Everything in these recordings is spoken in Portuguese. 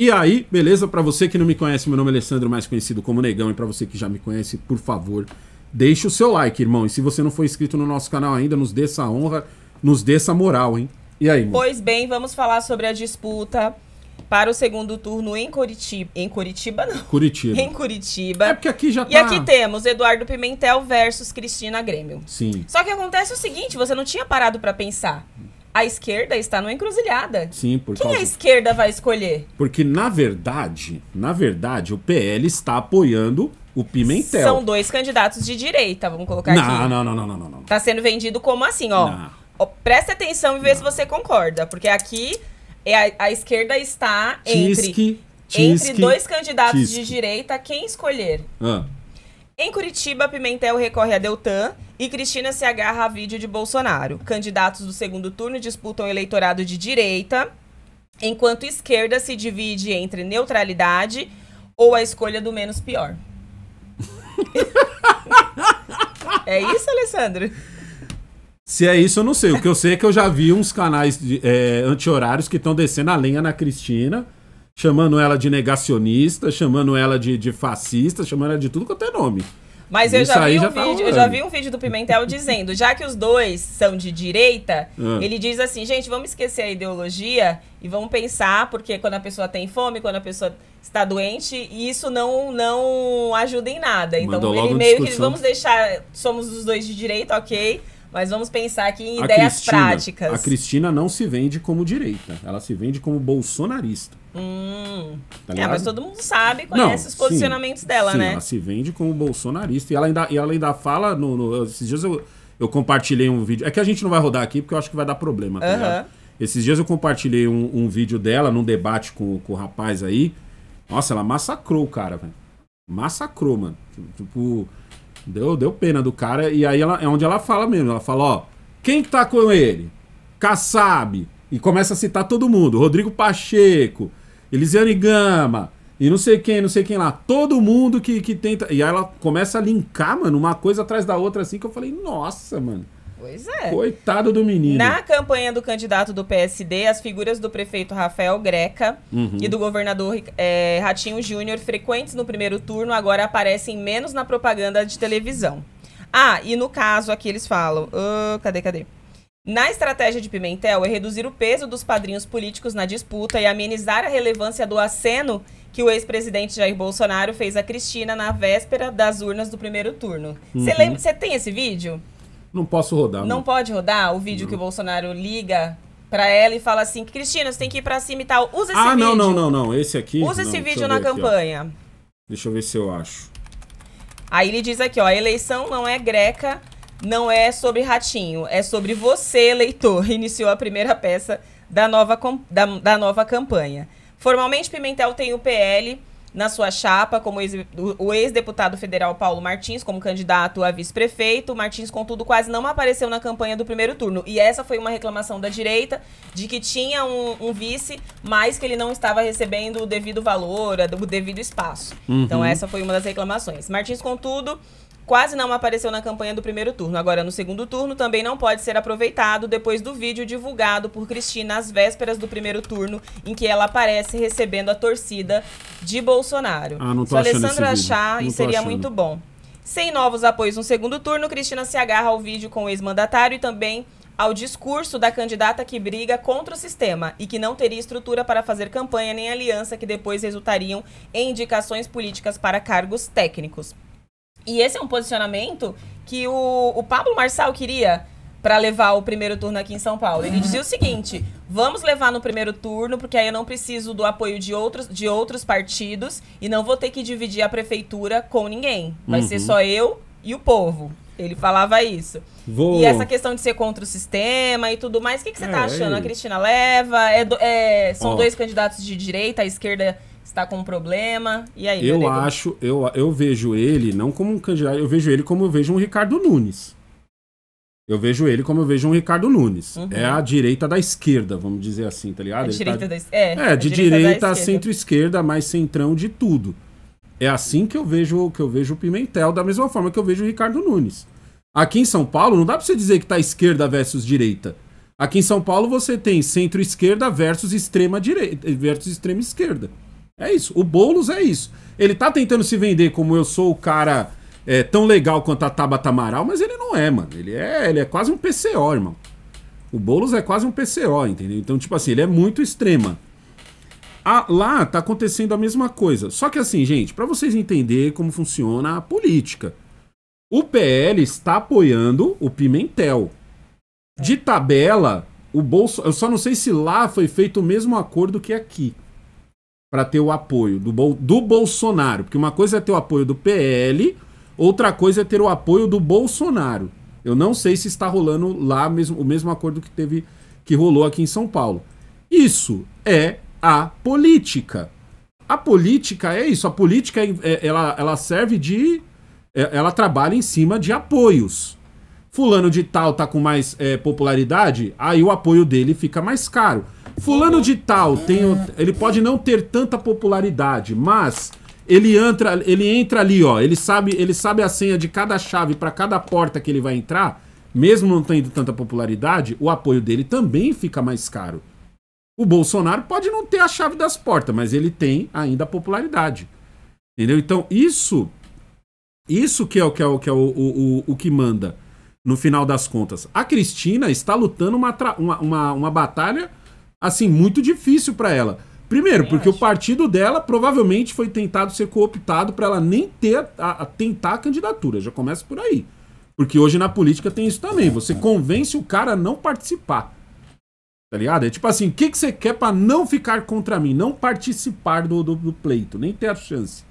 E aí, beleza? Para você que não me conhece, meu nome é Alessandro, mais conhecido como Negão, e para você que já me conhece, por favor, deixe o seu like, irmão. E se você não for inscrito no nosso canal ainda, nos dê essa honra, nos dê essa moral, hein? E aí, irmão? Pois bem, vamos falar sobre a disputa para o segundo turno em Curitiba. Em Curitiba, não. Curitiba. Em Curitiba. É porque aqui já tá... E aqui temos Eduardo Pimentel versus Cristina Grêmio. Sim. Só que acontece o seguinte, você não tinha parado para pensar a esquerda está numa encruzilhada. Sim, por Quem causa... a esquerda vai escolher? Porque, na verdade, na verdade, o PL está apoiando o Pimentel. São dois candidatos de direita, vamos colocar não, aqui. Não, não, não, não, não, não. Tá sendo vendido como assim, ó. ó presta atenção e vê não. se você concorda, porque aqui é a, a esquerda está entre, tisque, entre dois candidatos tisque. de direita, quem escolher? Ah. Em Curitiba, Pimentel recorre a Deltan e Cristina se agarra a vídeo de Bolsonaro. Candidatos do segundo turno disputam eleitorado de direita, enquanto esquerda se divide entre neutralidade ou a escolha do menos pior. é isso, Alessandro? Se é isso, eu não sei. O que eu sei é que eu já vi uns canais é, anti-horários que estão descendo a lenha na Cristina, chamando ela de negacionista, chamando ela de, de fascista, chamando ela de tudo quanto é nome. Mas eu já, vi um já tá vídeo, tá eu já vi um vídeo do Pimentel dizendo, já que os dois são de direita, hum. ele diz assim, gente, vamos esquecer a ideologia e vamos pensar, porque quando a pessoa tem fome, quando a pessoa está doente, isso não, não ajuda em nada. Então, Mandou ele meio discussão. que vamos deixar, somos os dois de direita, ok, mas vamos pensar aqui em a ideias Cristina, práticas. A Cristina não se vende como direita, ela se vende como bolsonarista. Hum. Tá é, mas todo mundo sabe, conhece Não, os posicionamentos sim, dela, sim, né? Ela se vende como bolsonarista. E ela ainda, e ela ainda fala. No, no, esses dias eu, eu compartilhei um vídeo. É que a gente não vai rodar aqui porque eu acho que vai dar problema, tá uhum. Esses dias eu compartilhei um, um, vídeo dela num debate com, com o rapaz aí. Nossa, ela massacrou o cara, velho. Massacrou, mano. Tipo, deu, deu pena do cara. E aí ela, é onde ela fala mesmo. Ela fala, ó, quem tá com ele? Kassab. E começa a citar todo mundo. Rodrigo Pacheco. Elisiane Gama, e não sei quem, não sei quem lá. Todo mundo que, que tenta. E aí ela começa a linkar, mano, uma coisa atrás da outra, assim, que eu falei, nossa, mano. Pois é. Coitado do menino. Na campanha do candidato do PSD, as figuras do prefeito Rafael Greca uhum. e do governador é, Ratinho Júnior, frequentes no primeiro turno, agora aparecem menos na propaganda de televisão. Ah, e no caso aqui eles falam. Uh, cadê, cadê? Na estratégia de Pimentel é reduzir o peso dos padrinhos políticos na disputa e amenizar a relevância do aceno que o ex-presidente Jair Bolsonaro fez a Cristina na véspera das urnas do primeiro turno. Você uhum. tem esse vídeo? Não posso rodar. Não, não. pode rodar o vídeo não. que o Bolsonaro liga para ela e fala assim: Cristina, você tem que ir para cima e tal. Usa esse ah, vídeo. Ah, não, não, não, não. Esse aqui. Usa não, esse vídeo na campanha. deixa eu ver se eu acho. Aí ele diz aqui, ó, a eleição não é greca, não é sobre ratinho, é sobre você, leitor, iniciou a primeira peça da nova, da, da nova campanha. Formalmente, Pimentel tem o PL na sua chapa como ex, o ex-deputado federal Paulo Martins como candidato a vice-prefeito. Martins, contudo, quase não apareceu na campanha do primeiro turno. E essa foi uma reclamação da direita de que tinha um, um vice, mas que ele não estava recebendo o devido valor, o devido espaço. Uhum. Então essa foi uma das reclamações. Martins, contudo, quase não apareceu na campanha do primeiro turno. Agora, no segundo turno, também não pode ser aproveitado depois do vídeo divulgado por Cristina às vésperas do primeiro turno, em que ela aparece recebendo a torcida de Bolsonaro Bolsonaro. Ah, não tô Se Alessandro achar, e seria achando. muito bom. Sem novos apoios no segundo turno, Cristina se agarra ao vídeo com o ex-mandatário e também ao discurso da candidata que briga contra o sistema e que não teria estrutura para fazer campanha nem aliança que depois resultariam em indicações políticas para cargos técnicos. E esse é um posicionamento que o, o Pablo Marçal queria para levar o primeiro turno aqui em São Paulo. Ele uhum. dizia o seguinte: vamos levar no primeiro turno, porque aí eu não preciso do apoio de outros, de outros partidos e não vou ter que dividir a prefeitura com ninguém. Vai uhum. ser só eu e o povo. Ele falava isso. Vou... E essa questão de ser contra o sistema e tudo mais, o que, que você está é, achando? É... A Cristina leva? É do, é, são dois candidatos de direita, a esquerda está com um problema. E aí, Eu acho, eu, eu vejo ele não como um candidato, eu vejo ele como eu vejo um Ricardo Nunes. Eu vejo ele como eu vejo um Ricardo Nunes. Uhum. É a direita da esquerda, vamos dizer assim, tá ligado? A tá direita tá... da es... É, é de direita, direita a centro-esquerda, mais centrão de tudo. É assim que eu vejo que eu vejo o Pimentel, da mesma forma que eu vejo o Ricardo Nunes. Aqui em São Paulo, não dá pra você dizer que tá esquerda versus direita. Aqui em São Paulo você tem centro-esquerda versus extrema direita versus extrema esquerda. É isso. O Boulos é isso. Ele tá tentando se vender como eu sou o cara é, tão legal quanto a Tabata Amaral, mas ele não é, mano. Ele é, ele é quase um PCO, irmão. O Boulos é quase um PCO, entendeu? Então, tipo assim, ele é muito extrema. Ah, lá tá acontecendo a mesma coisa. Só que assim, gente, para vocês entenderem como funciona a política. O PL está apoiando o Pimentel. De tabela, o Bolso, eu só não sei se lá foi feito o mesmo acordo que aqui para ter o apoio do, Bol... do Bolsonaro, porque uma coisa é ter o apoio do PL, Outra coisa é ter o apoio do Bolsonaro. Eu não sei se está rolando lá mesmo, o mesmo acordo que teve que rolou aqui em São Paulo. Isso é a política. A política é isso. A política é, ela, ela serve de. É, ela trabalha em cima de apoios. Fulano de tal tá com mais é, popularidade, aí o apoio dele fica mais caro. Fulano de tal tem, ele pode não ter tanta popularidade, mas ele entra, ele entra ali, ó. Ele sabe, ele sabe a senha de cada chave para cada porta que ele vai entrar. Mesmo não tendo tanta popularidade, o apoio dele também fica mais caro. O Bolsonaro pode não ter a chave das portas, mas ele tem ainda a popularidade. Entendeu? Então, isso isso que é o que é o que é o, o, o, que manda no final das contas. A Cristina está lutando uma, uma, uma, uma batalha assim muito difícil para ela. Primeiro, é, porque o partido dela provavelmente foi tentado ser cooptado para ela nem ter a, a, tentar a candidatura. Já começa por aí. Porque hoje na política tem isso também. Você convence o cara a não participar. Tá ligado? É tipo assim, o que, que você quer para não ficar contra mim? Não participar do, do, do pleito, nem ter a chance.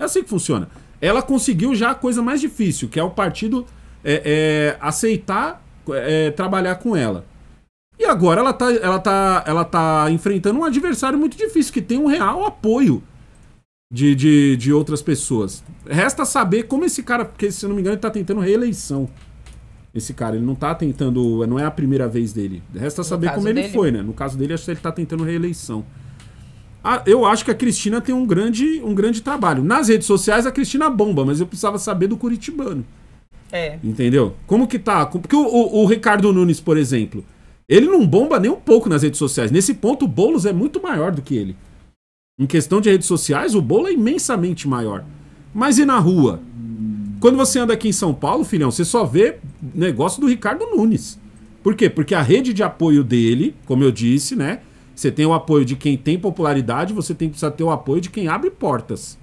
É assim que funciona. Ela conseguiu já a coisa mais difícil, que é o partido é, é, aceitar é, trabalhar com ela. E agora ela tá, ela, tá, ela tá enfrentando um adversário muito difícil, que tem um real apoio de, de, de outras pessoas. Resta saber como esse cara, porque se eu não me engano, ele tá tentando reeleição. Esse cara, ele não tá tentando. Não é a primeira vez dele. Resta saber como dele. ele foi, né? No caso dele, acho que ele tá tentando reeleição. Ah, eu acho que a Cristina tem um grande, um grande trabalho. Nas redes sociais, a Cristina bomba, mas eu precisava saber do Curitibano. É. Entendeu? Como que tá? Porque o, o, o Ricardo Nunes, por exemplo, ele não bomba nem um pouco nas redes sociais. Nesse ponto, o Boulos é muito maior do que ele. Em questão de redes sociais, o Boulos é imensamente maior. Mas e na rua? Quando você anda aqui em São Paulo, filhão, você só vê negócio do Ricardo Nunes. Por quê? Porque a rede de apoio dele, como eu disse, né? Você tem o apoio de quem tem popularidade, você tem que precisar ter o apoio de quem abre portas.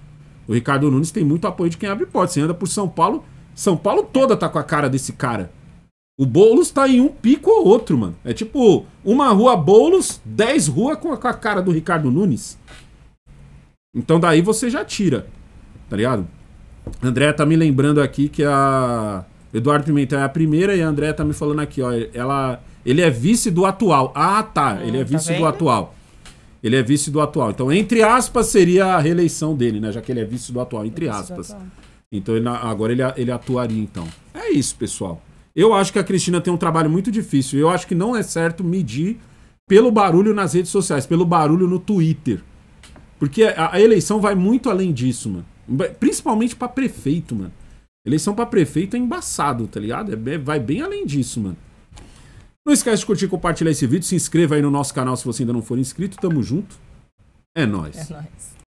O Ricardo Nunes tem muito apoio de quem abre portas. Você anda por São Paulo, São Paulo toda tá com a cara desse cara. O Boulos está em um pico ou outro, mano. É tipo, uma rua Boulos, dez ruas com a cara do Ricardo Nunes. Então daí você já tira, tá ligado? André tá me lembrando aqui que a Eduardo Pimentel é a primeira e a André tá me falando aqui, ó, ela ele é vice do atual. Ah, tá, hum, ele é tá vice do atual. Ele é vice do atual. Então, entre aspas seria a reeleição dele, né, já que ele é vice do atual, entre é aspas. Então, ele, agora ele, ele atuaria então. É isso, pessoal. Eu acho que a Cristina tem um trabalho muito difícil. Eu acho que não é certo medir pelo barulho nas redes sociais, pelo barulho no Twitter. Porque a, a eleição vai muito além disso, mano. Principalmente para prefeito, mano. Eleição para prefeito é embaçado, tá ligado? É, é, vai bem além disso, mano. Não esquece de curtir e compartilhar esse vídeo. Se inscreva aí no nosso canal se você ainda não for inscrito. Tamo junto. É nóis. É nóis.